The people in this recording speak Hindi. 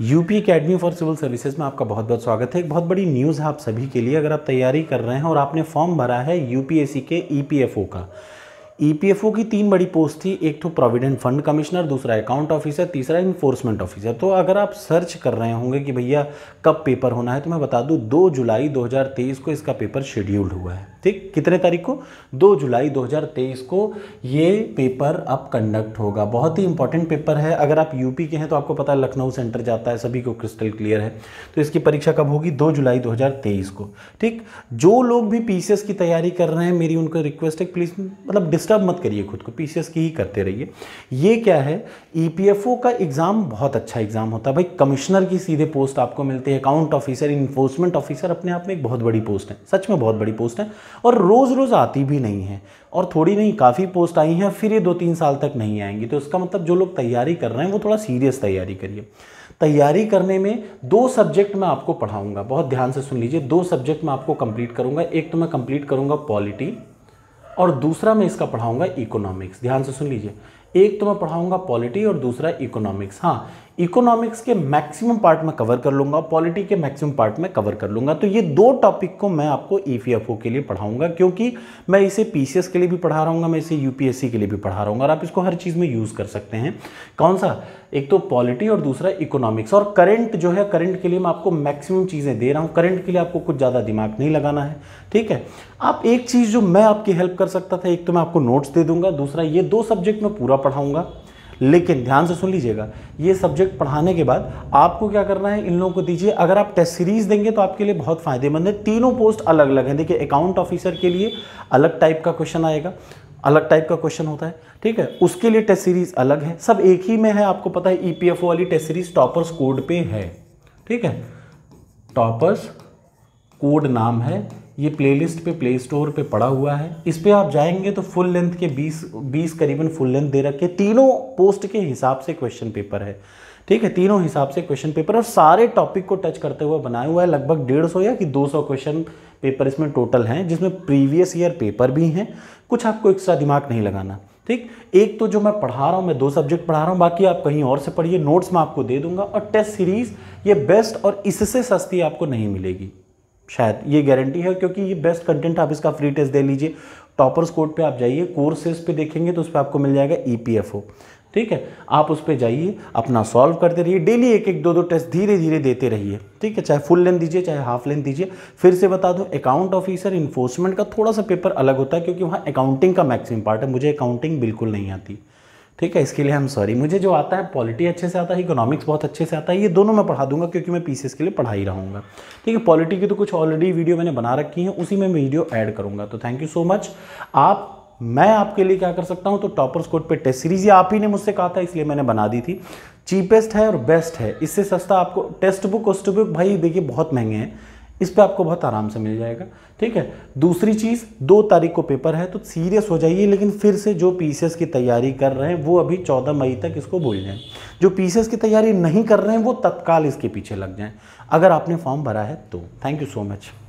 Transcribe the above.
UP academy for civil services में आपका बहुत बहुत स्वागत है एक बहुत बड़ी न्यूज़ है आप सभी के लिए अगर आप तैयारी कर रहे हैं और आपने फॉर्म भरा है यूपीएससी के ईपीएफओ e का ईपीएफओ e की तीन बड़ी पोस्ट थी एक तो प्रोविडेंट फंड कमिश्नर दूसरा अकाउंट ऑफिसर तीसरा इन्फोर्समेंट ऑफिसर तो अगर आप सर्च कर रहे होंगे कि भैया कब पेपर होना है तो मैं बता दूँ दो जुलाई दो को इसका पेपर शेड्यूल्ड हुआ है ठीक कितने तारीख को 2 जुलाई 2023 को ये पेपर अब कंडक्ट होगा बहुत ही इंपॉर्टेंट पेपर है अगर आप यूपी के हैं तो आपको पता है लखनऊ सेंटर जाता है सभी को क्रिस्टल क्लियर है तो इसकी परीक्षा कब होगी 2 जुलाई 2023 को ठीक जो लोग भी पी की तैयारी कर रहे हैं मेरी उनको रिक्वेस्ट है प्लीज़ मतलब डिस्टर्ब मत करिए खुद को पी की ही करते रहिए ये क्या है ई e का एग्ज़ाम बहुत अच्छा एग्ज़ाम होता है भाई कमिश्नर की सीधे पोस्ट आपको मिलती है अकाउंट ऑफिसर इन्फोर्समेंट ऑफिसर अपने आप में एक बहुत बड़ी पोस्ट है सच में बहुत बड़ी पोस्ट है और रोज़ रोज़ आती भी नहीं है और थोड़ी नहीं काफ़ी पोस्ट आई हैं फिर ये दो तीन साल तक नहीं आएंगी तो इसका मतलब जो लोग तैयारी कर रहे हैं वो थोड़ा सीरियस तैयारी करिए तैयारी करने में दो सब्जेक्ट मैं आपको पढ़ाऊंगा बहुत ध्यान से सुन लीजिए दो सब्जेक्ट मैं आपको कंप्लीट करूंगा एक तो मैं कंप्लीट करूंगा पॉलिटी और दूसरा मैं इसका पढ़ाऊंगा इकोनॉमिक्स ध्यान से सुन लीजिए एक तो मैं पढ़ाऊंगा पॉलिटी और दूसरा इकोनॉमिक्स हाँ इकोनॉमिक्स के मैक्सिमम पार्ट में कवर कर लूंगा पॉलिटी के मैक्सिमम पार्ट में कवर कर लूंगा तो ये दो टॉपिक को मैं आपको ई e के लिए पढ़ाऊंगा क्योंकि मैं इसे पी के लिए भी पढ़ा रहा मैं इसे यू के लिए भी पढ़ा रहा और आप इसको हर चीज़ में यूज़ कर सकते हैं कौन सा एक तो पॉलिटी और दूसरा इकोनॉमिक्स और करंट जो है करंट के लिए मैं आपको मैक्सिमम चीज़ें दे रहा हूँ करंट के लिए आपको कुछ ज़्यादा दिमाग नहीं लगाना है ठीक है आप एक चीज़ जो मैं आपकी हेल्प कर सकता था एक तो मैं आपको नोट्स दे दूंगा दूसरा ये दो सब्जेक्ट मैं पूरा पढ़ाऊंगा लेकिन ध्यान से सुन लीजिएगा ये सब्जेक्ट पढ़ाने के बाद आपको क्या करना है इन लोगों को दीजिए अगर आप टेस्ट सीरीज देंगे तो आपके लिए बहुत फायदेमंद है तीनों पोस्ट अलग अलग हैं देखिए अकाउंट ऑफिसर के लिए अलग टाइप का क्वेश्चन आएगा अलग टाइप का क्वेश्चन होता है ठीक है उसके लिए टेस्ट सीरीज अलग है सब एक ही में है आपको पता है ईपीएफओ e वाली टेस्ट सीरीज टॉपर्स कोड पे है ठीक है टॉपर्स कोड नाम है ये प्लेलिस्ट पे प्ले स्टोर पे पड़ा हुआ है इस पर आप जाएंगे तो फुल लेंथ के 20 20 करीबन फुल लेंथ दे रखे तीनों पोस्ट के हिसाब से क्वेश्चन पेपर है ठीक है तीनों हिसाब से क्वेश्चन पेपर और सारे टॉपिक को टच करते हुए बनाया हुआ है लगभग डेढ़ सौ या कि दो सौ क्वेश्चन पेपर इसमें टोटल हैं जिसमें प्रीवियस ईयर पेपर भी हैं कुछ आपको एक्स्ट्रा दिमाग नहीं लगाना ठीक एक तो जो मैं पढ़ा रहा हूँ मैं दो सब्जेक्ट पढ़ा रहा हूँ बाकी आप कहीं और से पढ़िए नोट्स मैं आपको दे दूंगा और टेस्ट सीरीज़ ये बेस्ट और इससे सस्ती आपको नहीं मिलेगी शायद ये गारंटी है क्योंकि ये बेस्ट कंटेंट आप इसका फ्री टेस्ट दे लीजिए टॉपर्स कोड पे आप जाइए कोर्सेज पे देखेंगे तो उस पर आपको मिल जाएगा ई e ठीक है आप उस पर जाइए अपना सॉल्व करते रहिए डेली एक एक दो दो टेस्ट धीरे धीरे देते रहिए ठीक है चाहे फुल लेंथ दीजिए चाहे हाफ लेंथ दीजिए फिर से बता दूं अकाउंट ऑफिसर इन्फोर्समेंट का थोड़ा सा पेपर अलग होता है क्योंकि वहाँ अकाउंटिंग का मैक्सिमम पार्ट है मुझे अकाउंटिंग बिल्कुल नहीं आती ठीक है इसके लिए हम सॉरी मुझे जो आता है पॉलिटी अच्छे से आता है इकोनॉमिक्स बहुत अच्छे से आता है ये दोनों मैं पढ़ा दूंगा क्योंकि मैं पीसीएस के लिए पढ़ा ही रहूँगा ठीक है पॉलिटी की तो कुछ ऑलरेडी वीडियो मैंने बना रखी है उसी में मैं वीडियो ऐड करूँगा तो थैंक यू सो मच आप मैं आपके लिए क्या कर सकता हूँ तो टॉपर स्कोट पर टेस्ट सीरीज ये आप ही ने मुझसे कहा था इसलिए मैंने बना दी थी चीपेस्ट है और बेस्ट है इससे सस्ता आपको टेस्ट बुक वस्ट बुक भाई देखिए बहुत महंगे हैं इस पर आपको बहुत आराम से मिल जाएगा ठीक है दूसरी चीज़ दो तारीख को पेपर है तो सीरियस हो जाइए लेकिन फिर से जो पीसीएस की तैयारी कर रहे हैं वो अभी चौदह मई तक इसको भूल जाए जो पीसीएस की तैयारी नहीं कर रहे हैं वो तत्काल इसके पीछे लग जाए अगर आपने फॉर्म भरा है तो थैंक यू सो मच